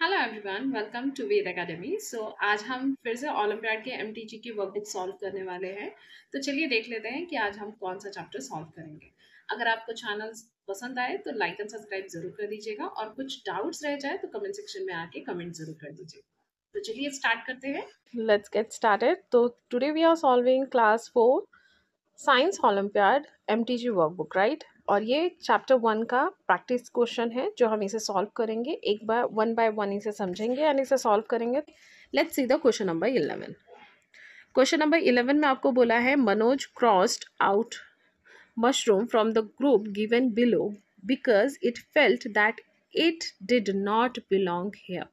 Hello everyone welcome to Ved academy so आज हम फिर से ओलम्पियाड के एम की वर्कबुक सॉल्व करने वाले हैं तो चलिए देख लेते हैं कि आज हम कौन सा चैप्टर सॉल्व करेंगे अगर आपको चैनल पसंद आए तो लाइक एंड सब्सक्राइब जरूर कर दीजिएगा और कुछ डाउट्स रह जाए तो कमेंट सेक्शन में आके कमेंट जरूर कर दीजिएगा तो चलिए स्टार्ट करते हैं लेट्स गेट स्टार्टेड तो today we are solving class four science olympiad M workbook right और ये चैप्टर वन का प्रैक्टिस क्वेश्चन है जो हम इसे सॉल्व करेंगे एक बार वन बाय वन इसे समझेंगे एंड इसे सॉल्व करेंगे let's see the question number eleven question number eleven में आपको बोला है Manoj crossed out mushroom from the group given below because it felt that it did not belong here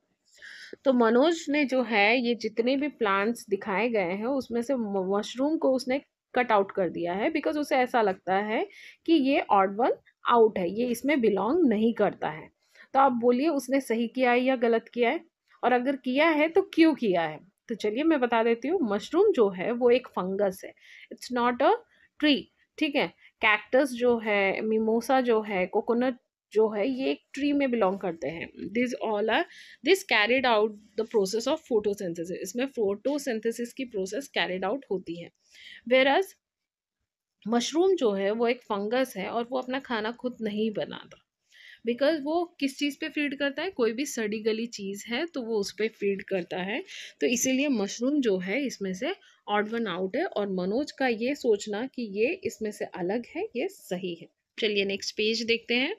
तो मनोज ने जो है ये जितने भी प्लांट्स दिखाए गए हैं उसमें से मशरूम को उसने कट आउट कर दिया है बिकॉज उसे ऐसा लगता है कि ये ऑड वन आउट है ये इसमें बिलोंग नहीं करता है तो आप बोलिए उसने सही किया है या गलत किया है और अगर किया है तो क्यों किया है तो चलिए मैं बता देती हूँ मशरूम जो है वो एक फंगस है इट्स नॉट अ ट्री ठीक है कैक्टस जो है मिमोसा जो है कोकोनट जो है ये एक ट्री में बिलोंग करते हैं this all are this carried out the process of photosynthesis इसमें फोटोसिंथेसिस की प्रोसेस कैरिड आउट होती है वेरस मशरूम जो है वो एक फंगस है और वो अपना खाना खुद नहीं बनाता बिकॉज वो किस चीज़ पे फीड करता है कोई भी सड़ी गली चीज़ है तो वो उस पर फीड करता है तो इसीलिए मशरूम जो है इसमें से ऑड वन आउट है और मनोज का ये सोचना कि ये इसमें से अलग है ये सही है चलिए नेक्स्ट पेज देखते हैं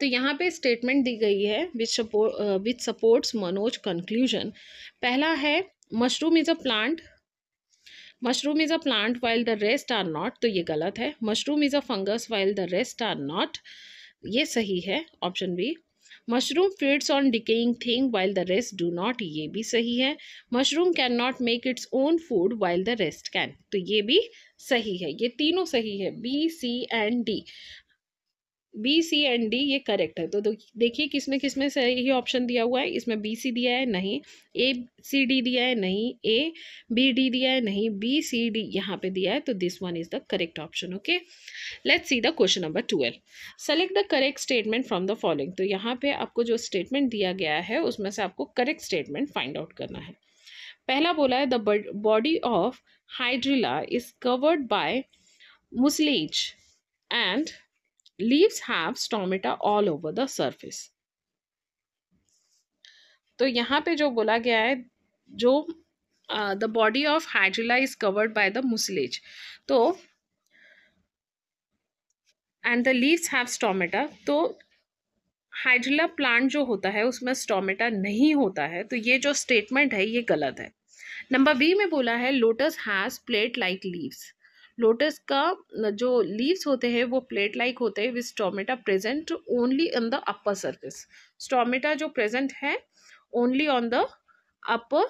तो यहाँ पे स्टेटमेंट दी गई है which support which supports Manoj conclusion पहला है mushroom is a plant mushroom is a plant while the rest are not तो ये गलत है mushroom is a fungus while the rest are not ये सही है option B mushroom feeds on decaying thing while the rest do not ये भी सही है mushroom can not make its own food while the rest can तो ये भी सही है ये तीनों सही है B C and D B C and D ये करेक्ट है तो देखिए किस में किस में सही ऑप्शन दिया हुआ है इसमें बी सी दिया है नहीं ए सी डी दिया है नहीं ए बी डी दिया है नहीं बी सी डी यहाँ पे दिया है तो this one is the correct option okay let's see the question number twelve select the correct statement from the following तो यहाँ पे आपको जो स्टेटमेंट दिया गया है उसमें से आपको करेक्ट स्टेटमेंट फाइंड आउट करना है पहला बोला है the body of hydrilla is covered by mucilage and leaves have stomata all over the surface तो यहाँ पे जो बोला गया है जो the body of hydrilla is covered by the mucilage तो and the leaves have stomata तो हाइड्रिला प्लांट जो होता है उसमें स्टोमेटा नहीं होता है तो ये जो स्टेटमेंट है ये गलत है नंबर बी में बोला है lotus has plate like leaves lotus का जो लीव्स होते हैं वो प्लेट लाइक होते हैं with stomata present only in the upper surface stomata जो प्रेजेंट है only on the upper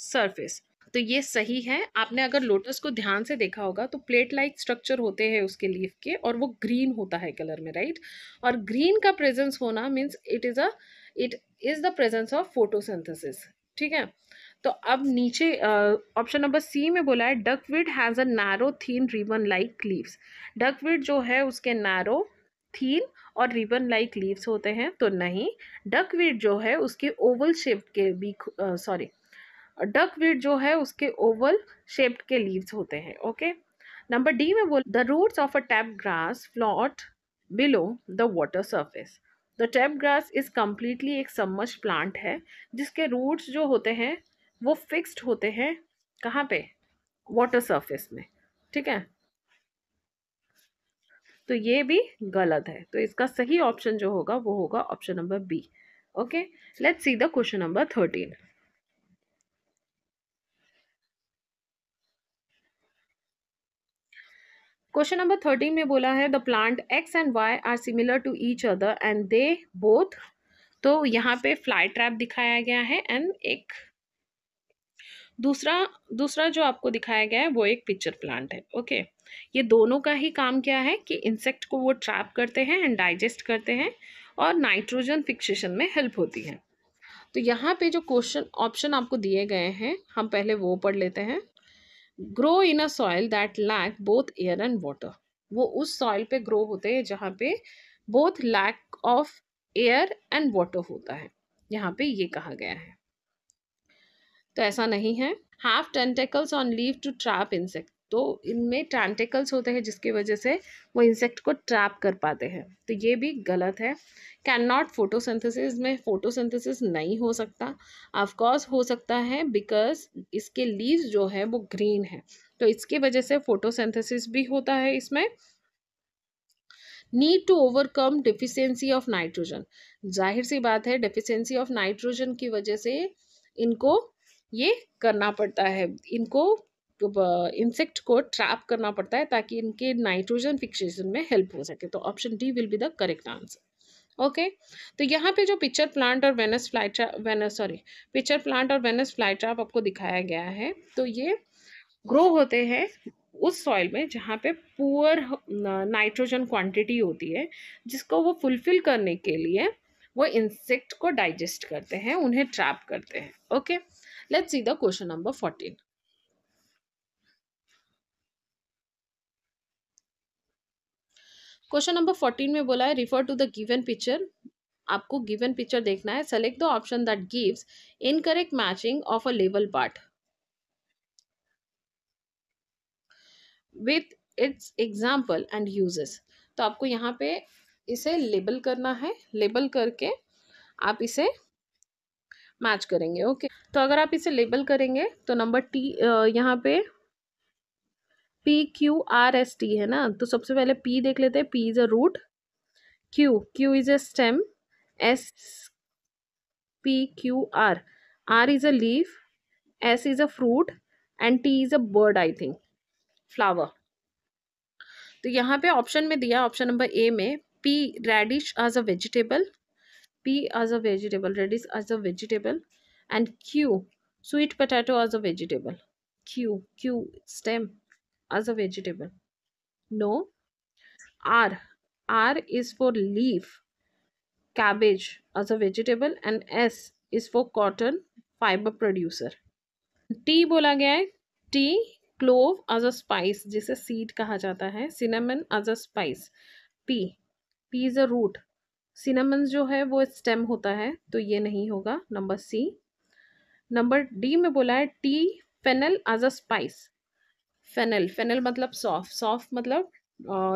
surface तो ये सही है आपने अगर लोटस को ध्यान से देखा होगा तो प्लेट लाइक स्ट्रक्चर होते हैं उसके लीफ के और वो ग्रीन होता है कलर में राइट और ग्रीन का प्रेजेंस होना means it is a it is the presence of photosynthesis ठीक है तो अब नीचे ऑप्शन नंबर सी में बोला है duckweed has a narrow thin ribbon like leaves duckweed जो है उसके नैरो थीन और रिबन लाइक लीव्स होते हैं तो नहीं डकविड जो है उसके ओवल शेप के भी सॉरी डकविड जो है उसके ओवल शेप्ड के लीव्स होते हैं ओके नंबर डी में बोल the roots of a tape grass float below the water surface the tape grass is completely एक सम्मच प्लांट है जिसके रूट्स जो होते हैं वो फिक्स्ड होते हैं कहाँ पे वाटर सरफेस में ठीक है तो ये भी गलत है तो इसका सही ऑप्शन जो होगा वो होगा option number B okay let's see the question number thirteen question number thirteen में बोला है the plant X and Y are similar to each other and they both तो यहाँ पे फ्लाई ट्रैप दिखाया गया है एंड एक दूसरा दूसरा जो आपको दिखाया गया है वो एक पिक्चर प्लांट है ओके ये दोनों का ही काम क्या है कि इंसेक्ट को वो ट्रैप करते हैं एंड डाइजेस्ट करते हैं और नाइट्रोजन फिक्सेशन में हेल्प होती है तो यहाँ पे जो क्वेश्चन ऑप्शन आपको दिए गए हैं हम पहले वो पढ़ लेते हैं grow in a soil that lack both air and water वो उस सॉइल पे ग्रो होते हैं जहाँ पे both lack of air and water होता है यहाँ पे ये कहा गया है तो ऐसा नहीं है have tentacles on leave to trap insect तो इनमें टैंटिकल्स होते हैं जिसकी वजह से वो इंसेक्ट को ट्रैप कर पाते हैं तो ये भी गलत है कैन नॉट फोटोसिंथेसिस में फोटोसिंथेसिस नहीं हो सकता ऑफकोर्स हो सकता है बिकॉज इसके लीव्स जो है वो ग्रीन है तो इसकी वजह से फोटोसिंथेसिस भी होता है इसमें need to overcome deficiency of nitrogen जाहिर सी बात है डिफिशेंसी ऑफ नाइट्रोजन की वजह से इनको ये करना पड़ता है इनको इंसेक्ट को ट्रैप करना पड़ता है ताकि इनके नाइट्रोजन फिक्सेशन में हेल्प हो सके तो option D will be the correct answer okay तो यहाँ पे जो पिक्चर प्लांट और Venus fly trap Venus sorry pitcher plant और वेनस फ्लाई ट्रैप आपको दिखाया गया है तो ये ग्रो होते हैं उस सॉइल में जहाँ पे पुअर नाइट्रोजन क्वांटिटी होती है जिसको वो फुलफिल करने के लिए वो इंसेक्ट को डाइजेस्ट करते हैं उन्हें ट्रैप करते हैं okay let's see the question number fourteen question number fourteen में बोला है refer to the given picture आपको गिवन पिक्चर देखना है select the option that gives incorrect matching of a label part with its example and uses तो आपको यहाँ पे इसे लेबल करना है लेबल करके आप इसे मैच करेंगे ओके okay? तो अगर आप इसे लेबल करेंगे तो नंबर टी यहाँ पे P Q R S T है ना तो सबसे पहले पी देख लेते हैं P is a root Q Q is a stem S P Q R R is a leaf S is a fruit and T is a bird I think flower तो यहाँ पे ऑप्शन में दिया option number A में P radish as a vegetable P as a vegetable radish as a vegetable and Q sweet potato as a vegetable Q Q stem as a vegetable no r r is for leaf cabbage as a vegetable and s is for cotton fiber producer t bola gaya hai t clove as a spice jise seed kaha jata hai cinnamon as a spice p p is a root cinnamon जो है वो stem होता है तो ये नहीं होगा number C number D में बोला है T fennel as a spice fennel fennel मतलब सॉफ्ट सॉफ्ट मतलब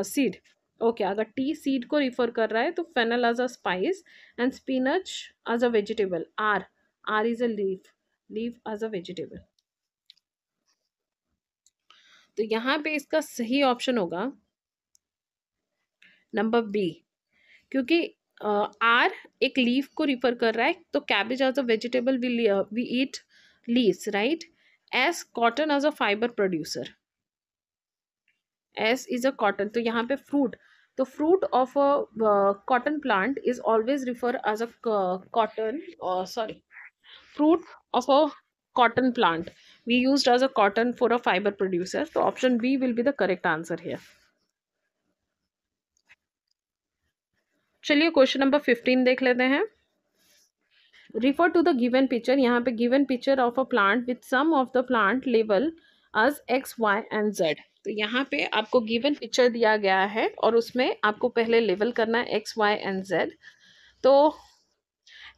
सीड uh, ओके अगर टी सीड को रिफर कर रहा है तो fennel as a spice and spinach as a vegetable R R is a leave leave as a vegetable तो यहाँ पे इसका सही ऑप्शन होगा नंबर बी क्योंकि आर uh, एक लीफ को रिफर कर रहा है तो cabbage as a vegetable we we eat leaves right as cotton as a fibre producer S is a cotton तो यहाँ पे फ्रूट तो fruit of a cotton plant is always refer as a cotton sorry fruit of a cotton plant we use as a cotton for a fibre producer तो option B will be the correct answer है चलिए question number fifteen देख लेते हैं refer to the given picture यहाँ पे given picture of a plant with some of the plant लेवल as X Y and Z तो यहाँ पे आपको गिवन पिक्चर दिया गया है और उसमें आपको पहले लेवल करना है एक्स वाई एंड जेड तो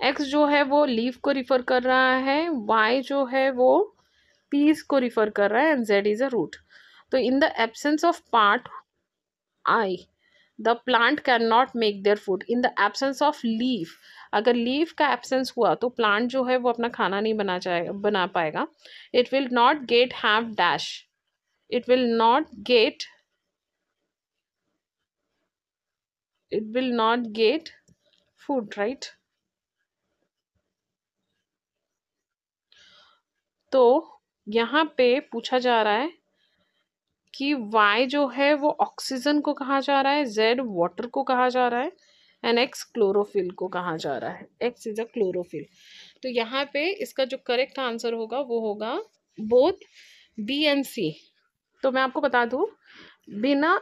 एक्स जो है वो लीव को रिफ़र कर रहा है वाई जो है वो पीस को रिफ़र कर रहा है and Z is a root तो in the absence of part I the plant can not make their food in the absence of leave अगर लीव का एब्सेंस हुआ तो प्लांट जो है वो अपना खाना नहीं बना जाएगा बना पाएगा it will not get have dash it will not get it will not get food right तो यहाँ पे पूछा जा रहा है कि y जो है वो ऑक्सीजन को कहा जा रहा है z वाटर को कहा जा रहा है एंड एक्स क्लोरोफिल को कहा जा रहा है एक्स इज अ क्लोरोफिल तो यहाँ पे इसका जो करेक्ट आंसर होगा वो होगा बोथ बी एंड सी तो मैं आपको बता दूँ बिना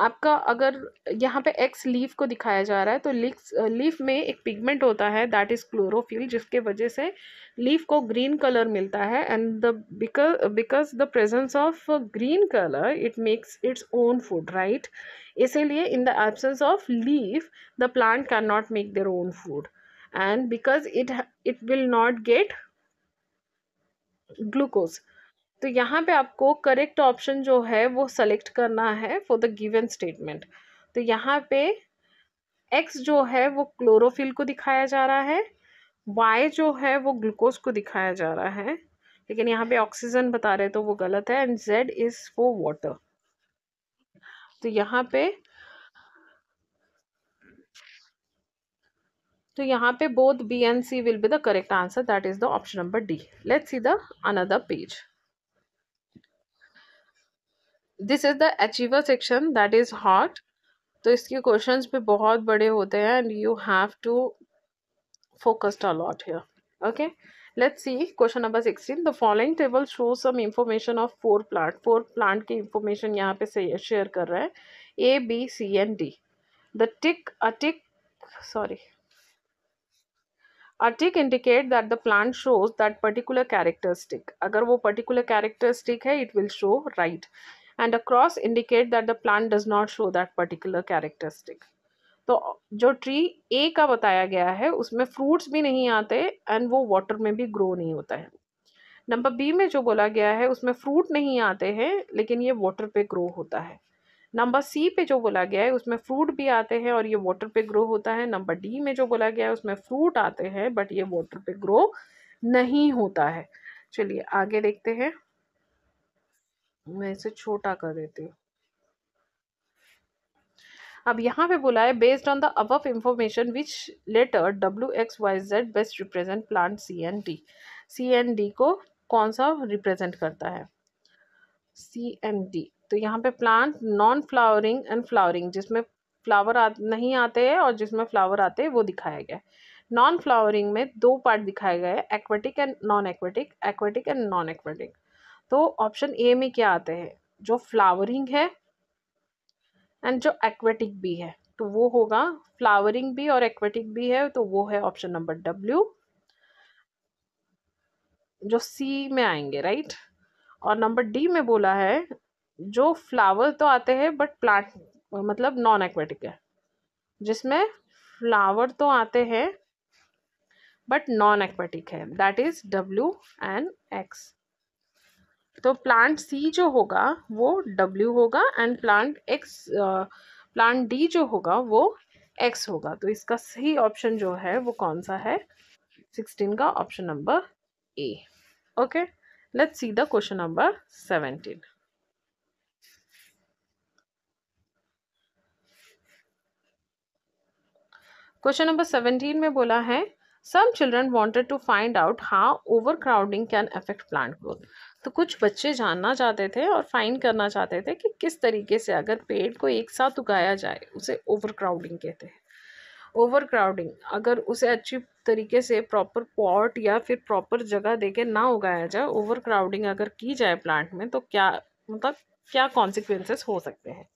आपका अगर यहाँ पे एक्स लीफ को दिखाया जा रहा है तो लिक्स लीफ में एक पिगमेंट होता है दैट इज़ क्लोरोफिल जिसके वजह से लीफ को ग्रीन कलर मिलता है and the because the presence of green colour it makes its own food right इसीलिए in the absence of leaf the plant can not make their own food and because it it will not get glucose तो यहाँ पे आपको correct option जो है वो select करना है फॉर द गिवन स्टेटमेंट तो यहाँ पे एक्स जो है वो क्लोरोफिल को दिखाया जा रहा है वाई जो है वो ग्लूकोज को दिखाया जा रहा है लेकिन यहाँ पे ऑक्सीजन बता रहे तो वो गलत है and Z is for water तो यहाँ पे तो यहाँ पे both B and C will be the correct answer that is the option number D let's see the another page this is the achiever section that is hot तो इसके क्वेश्चन भी बहुत बड़े होते हैं and you have to focused a lot here okay let's see question number sixteen the following table show some information of four plant four plant की information यहाँ पे शेयर कर रहे हैं A B C and D the tick a tick sorry a tick indicate that the plant shows that particular characteristic अगर वो particular characteristic है it will show right and a cross indicate that the plant does not show that particular characteristic तो जो tree ए का बताया गया है उसमें फ्रूट्स भी नहीं आते एंड वो वाटर में भी ग्रो नहीं होता है नंबर बी में जो बोला गया है उसमें फ्रूट नहीं आते हैं लेकिन ये वाटर पे ग्रो होता है नंबर सी पे जो बोला गया है उसमें फ्रूट भी आते हैं और ये वाटर पे ग्रो होता है नंबर डी में जो बोला गया है उसमें फ्रूट आते हैं बट ये वाटर पे ग्रो नहीं होता है चलिए आगे देखते हैं मैं इसे छोटा कर देती हूँ अब यहाँ पे बोला है बेस्ड ऑन द अब information which letter W X Y Z best represent plant C and D C and D को कौन सा रिप्रेजेंट करता है सी एन डी तो यहाँ पे plant non flowering and flowering जिसमें फ्लावर आ, नहीं आते हैं और जिसमें फ्लावर आते हैं वो दिखाया गया है नॉन फ्लावरिंग में दो पार्ट दिखाए गए aquatic and non aquatic aquatic and non aquatic तो ऑप्शन ए में क्या आते हैं जो फ्लावरिंग है एंड जो एक्वेटिक भी है तो वो होगा फ्लावरिंग भी और एक्वेटिक भी है तो वो है ऑप्शन नंबर डब्ल्यू जो सी में आएंगे राइट और नंबर डी में बोला है जो फ्लावर तो आते हैं बट प्लांट मतलब नॉन एक्वेटिक है जिसमें फ्लावर तो आते हैं बट नॉन एक्वेटिक है that is W and X तो प्लांट सी जो होगा वो डब्ल्यू होगा and plant X plant D जो होगा वो एक्स होगा तो इसका सही ऑप्शन जो है वो कौन सा है सिक्सटीन का option number A okay let's see the question number seventeen question number seventeen में बोला है some children wanted to find out how overcrowding can affect plant growth तो कुछ बच्चे जानना चाहते थे और फ़ाइन करना चाहते थे कि किस तरीके से अगर पेड़ को एक साथ उगाया जाए उसे ओवर क्राउडिंग कहते हैं ओवर क्राउडिंग अगर उसे अच्छी तरीके से प्रॉपर पॉट या फिर प्रॉपर जगह देके ना उगाया जाए ओवर क्राउडिंग अगर की जाए प्लांट में तो क्या मतलब क्या कॉन्सिक्वेंसेस हो सकते हैं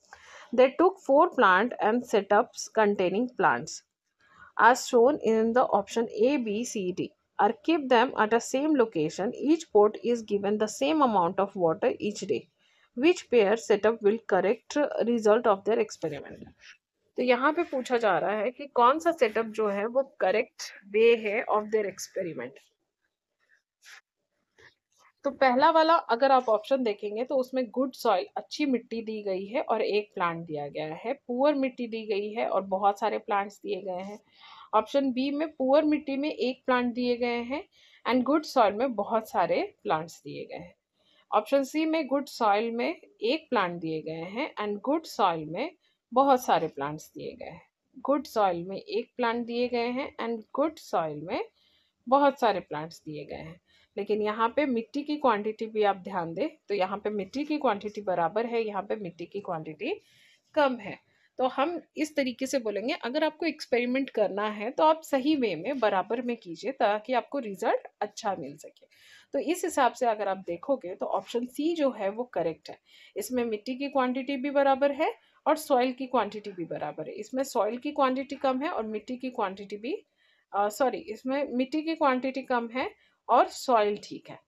they took four plant and setups containing plants are shown in the option A B C D or keep them at a same location, each pot is given the same amount of water each day. Which pair setup will correct result of their experiment? तो यहाँ पे पूछा जा रहा है कि कौन सा सेटअप जो है वो करेक्ट वे है ऑफ देयर एक्सपेरिमेंट तो पहला वाला अगर आप ऑप्शन देखेंगे तो उसमें गुड सॉइल अच्छी मिट्टी दी गई है और एक प्लांट दिया गया है पुअर मिट्टी दी गई है और बहुत सारे प्लांट्स दिए गए हैं ऑप्शन बी में पुअर मिट्टी में एक प्लांट दिए गए हैं एंड गुड सॉइल में बहुत सारे प्लांट्स दिए गए हैं ऑप्शन सी में गुड सॉइल में एक प्लांट दिए गए हैं एंड गुड सॉइल में बहुत सारे प्लांट्स दिए गए हैं गुड सॉइल में एक प्लांट दिए गए हैं एंड गुड सॉइल में बहुत सारे प्लांट्स दिए गए हैं लेकिन यहाँ पे मिट्टी की क्वांटिटी भी आप ध्यान दें तो यहाँ पे मिट्टी की क्वांटिटी बराबर है यहाँ पे मिट्टी की क्वांटिटी कम है तो हम इस तरीके से बोलेंगे अगर आपको एक्सपेरिमेंट करना है तो आप सही वे में बराबर में कीजिए ताकि आपको रिजल्ट अच्छा मिल सके तो इस हिसाब से अगर आप देखोगे तो ऑप्शन सी जो है वो करेक्ट है इसमें मिट्टी की क्वांटिटी भी बराबर है और सॉइल की क्वांटिटी भी बराबर है इसमें सॉइल की क्वांटिटी कम है और मिट्टी की क्वांटिटी भी सॉरी इसमें मिट्टी की क्वांटिटी कम है और सॉइल ठीक है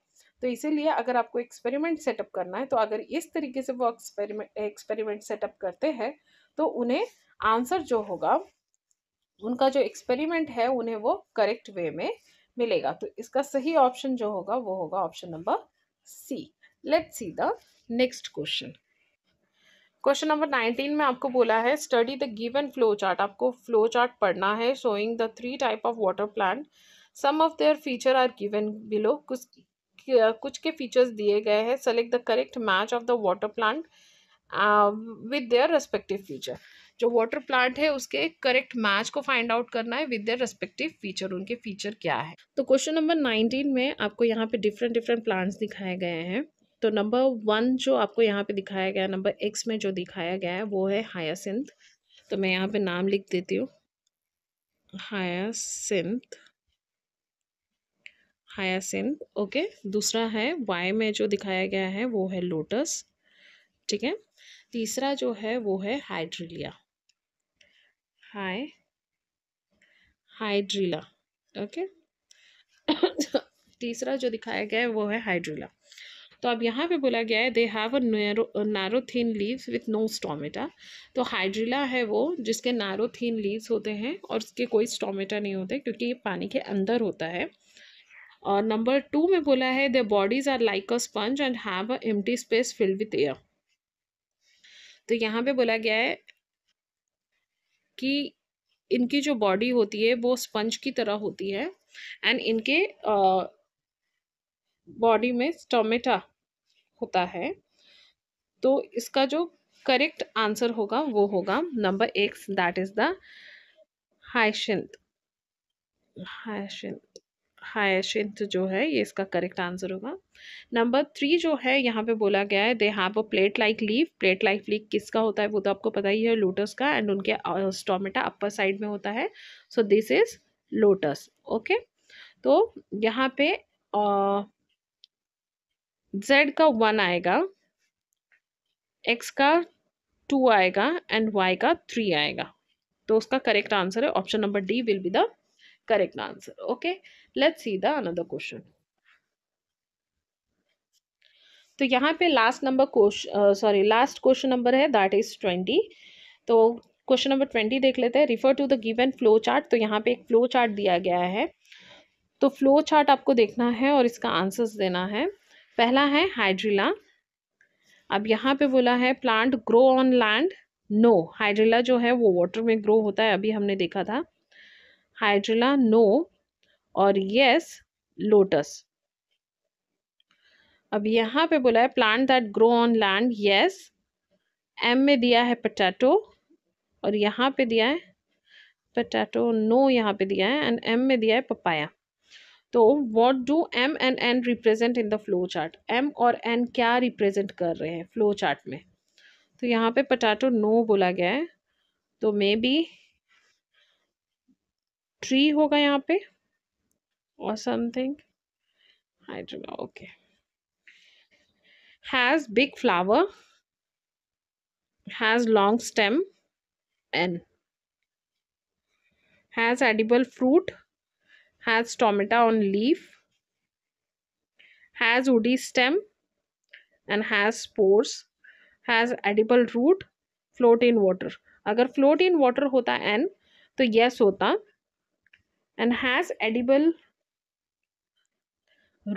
तो इसीलिए अगर आपको एक्सपेरिमेंट सेटअप करना है तो अगर इस तरीके से वो एक्सपेरिमेंट एक्सपेरिमेंट सेटअप करते हैं तो उन्हें आंसर जो होगा उनका जो एक्सपेरिमेंट है उन्हें वो करेक्ट वे में मिलेगा तो इसका सही ऑप्शन जो होगा वो होगा option number C let see the next question question number nineteen में आपको बोला है study the given flow chart आपको फ्लो चार्ट पढ़ना है showing the three type of water plant some of their feature are given below कुछ कुछ के फीचर्स दिए गए हैं select the correct match of the water plant with their respective feature जो वाटर प्लांट है उसके करेक्ट मैच को फाइंड आउट करना है विद देयर रेस्पेक्टिव फीचर उनके फीचर क्या है तो क्वेश्चन नंबर नाइनटीन में आपको यहाँ पे डिफरेंट डिफरेंट प्लांट्स दिखाए गए हैं तो नंबर वन जो आपको यहाँ पे दिखाया गया नंबर एक्स में जो दिखाया गया है वो है हायासिंथ तो मैं यहाँ पे नाम लिख देती हूँ हायासिंथ हायासिंथ ओके दूसरा है वाई में जो दिखाया गया है वो है लोटस ठीक है तीसरा जो है वो है हाइड्रिलिया हाई हाइड्रिला ओके तीसरा जो दिखाया गया है वो है हाइड्रिला तो अब यहाँ पे बोला गया है they have a narrow narrow thin leaves with no stomata तो हाइड्रिला है वो जिसके नैरो थीन लीव्स होते हैं और उसके कोई स्टोमेटा नहीं होते क्योंकि ये पानी के अंदर होता है और नंबर टू में बोला है the bodies are like a sponge and have a empty space filled with air तो यहाँ पे बोला गया है कि इनकी जो बॉडी होती है वो स्पंज की तरह होती है एंड इनके बॉडी में स्टोमेटा होता है तो इसका जो करेक्ट आंसर होगा वो होगा number X that is the hyacinth hyacinth hyacinth जो है ये इसका करेक्ट आंसर होगा नंबर थ्री जो है यहाँ पे बोला गया है they have a plate like leave plate like leave किसका होता है वो तो आपको पता ही है लोटस का एंड उनके स्टोमेटा अपर साइड में होता है so this is lotus okay तो यहाँ पे जेड uh, का वन आएगा एक्स का टू आएगा एंड वाई का थ्री आएगा तो उसका करेक्ट आंसर है option number D will be the correct answer okay let's see the another question तो यहाँ पे last number question sorry last question number है दैट इज ट्वेंटी तो क्वेश्चन नंबर ट्वेंटी देख लेते हैं refer to the given flow chart तो यहाँ पे एक फ्लो चार्ट दिया गया है तो फ्लो चार्ट आपको देखना है और इसका आंसर्स देना है पहला है हाइड्रिला अब यहाँ पे बोला है plant grow on land no hydrilla जो है वो वाटर में ग्रो होता है अभी हमने देखा था हाइड्रिला नो और यस लोटस अब यहाँ पे बोला है plant that grow on land yes M में दिया है पटैटो और यहाँ पे दिया है पटैटो नो यहाँ पे दिया है एंड एम में दिया है पपाया तो what do M and N represent in the flow chart M और एन क्या रिप्रेजेंट कर रहे हैं फ्लो चार्ट में तो यहाँ पे पटैटो नो बोला गया है तो मे बी ट्री होगा यहाँ पे और something I okay has big flower has long stem and has edible fruit has tomato on leaf has woody stem and has spores has edible root float in water अगर float in water होता and तो yes होता and has edible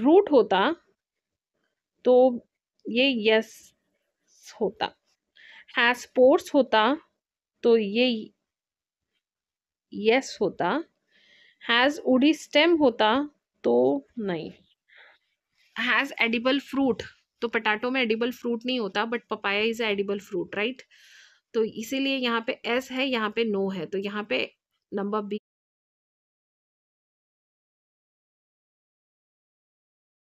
root होता तो ये yes होता has pores होता तो ये यस होता हैज उडी स्टेम होता तो नहीं हैज़ एडिबल फ्रूट तो पटाटो में एडिबल फ्रूट नहीं होता but papaya is edible fruit right तो इसीलिए यहाँ पे एस है यहाँ पे नो है तो यहाँ पे नंबर बी